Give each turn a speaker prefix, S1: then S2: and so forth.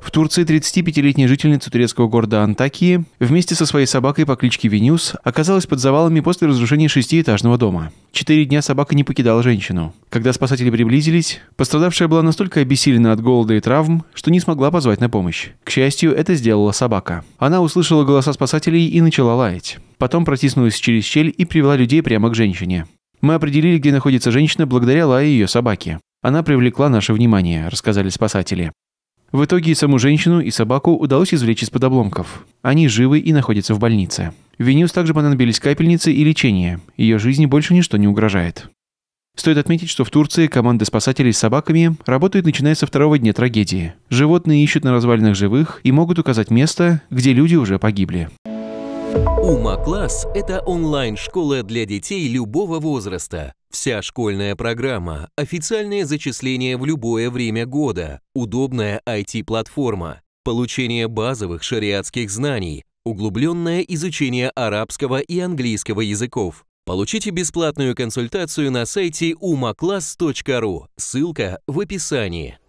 S1: В Турции 35-летняя жительница турецкого города Антакии вместе со своей собакой по кличке Венюс оказалась под завалами после разрушения шестиэтажного дома. Четыре дня собака не покидала женщину. Когда спасатели приблизились, пострадавшая была настолько обессилена от голода и травм, что не смогла позвать на помощь. К счастью, это сделала собака. Она услышала голоса спасателей и начала лаять. Потом протиснулась через щель и привела людей прямо к женщине. Мы определили, где находится женщина благодаря лае ее собаки. Она привлекла наше внимание, рассказали спасатели. В итоге и саму женщину, и собаку удалось извлечь из-под обломков. Они живы и находятся в больнице. Вениус также понадобились капельницы и лечение. Ее жизни больше ничто не угрожает. Стоит отметить, что в Турции команды спасателей с собаками работают начиная со второго дня трагедии. Животные ищут на развалинах живых и могут указать место, где люди уже погибли.
S2: Ума-класс – это онлайн-школа для детей любого возраста. Вся школьная программа, официальное зачисление в любое время года, удобная IT-платформа, получение базовых шариатских знаний, углубленное изучение арабского и английского языков. Получите бесплатную консультацию на сайте umaclass.ru, ссылка в описании.